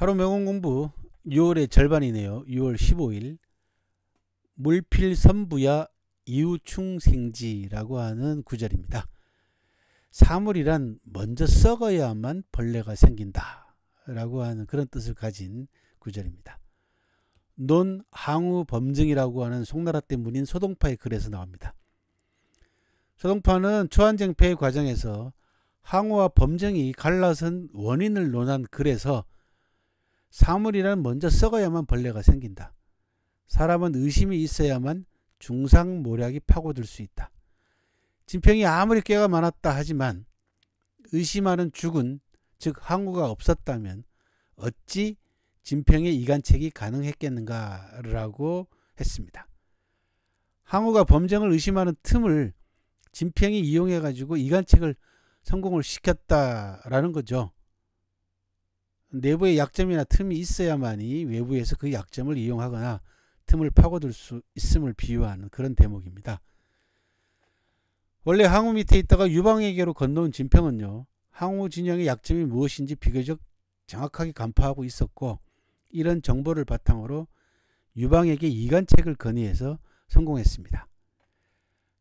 하루 명언 공부 6월의 절반이네요. 6월 15일 물필 선부야 이우충생지라고 하는 구절입니다. 사물이란 먼저 썩어야만 벌레가 생긴다 라고 하는 그런 뜻을 가진 구절입니다. 논 항우 범증이라고 하는 송나라 때 문인 소동파의 글에서 나옵니다. 소동파는 초한쟁패의 과정에서 항우와 범증이 갈라선 원인을 논한 글에서 사물이란 먼저 썩어야만 벌레가 생긴다. 사람은 의심이 있어야만 중상모략이 파고들 수 있다. 진평이 아무리 꾀가 많았다 하지만 의심하는 죽은 즉 항우가 없었다면 어찌 진평의 이간책이 가능했겠는가라고 했습니다. 항우가 범정을 의심하는 틈을 진평이 이용해 가지고 이간책을 성공을 시켰다라는 거죠. 내부의 약점이나 틈이 있어야만이 외부에서 그 약점을 이용하거나 틈을 파고들 수 있음을 비유하는 그런 대목입니다. 원래 항우 밑에 있다가 유방에게로 건너온 진평은요. 항우 진영의 약점이 무엇인지 비교적 정확하게 간파하고 있었고 이런 정보를 바탕으로 유방에게 이간책을 건의해서 성공했습니다.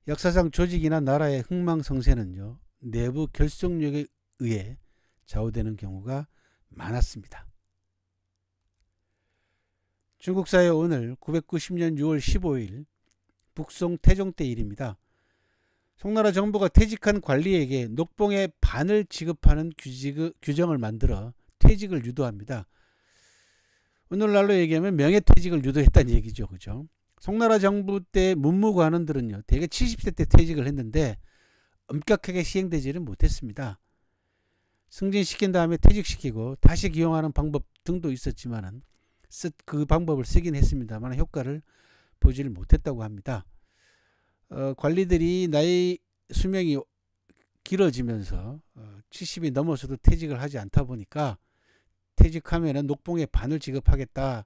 역사상 조직이나 나라의 흥망성쇠는요. 내부 결속력에 의해 좌우되는 경우가 많았습니다. 중국 사회 오늘 990년 6월 15일 북송 태종 때 일입니다. 송나라 정부가 퇴직한 관리에게 녹봉의 반을 지급하는 규정을 만들어 퇴직을 유도합니다. 오늘날로 얘기하면 명예퇴직을 유도했다는 얘기죠. 그죠? 송나라 정부 때 문무관원들은요. 대개 70세 때 퇴직을 했는데 엄격하게 시행되지는 못했습니다. 승진시킨 다음에 퇴직시키고 다시 기용하는 방법 등도 있었지만은 그 방법을 쓰긴 했습니다만 효과를 보지를 못했다고 합니다. 어, 관리들이 나이 수명이 길어지면서 어, 70이 넘어서도 퇴직을 하지 않다 보니까 퇴직하면 녹봉의 반을 지급하겠다라는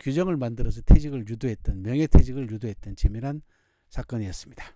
규정을 만들어서 퇴직을 유도했던 명예퇴직을 유도했던 재미난 사건이었습니다.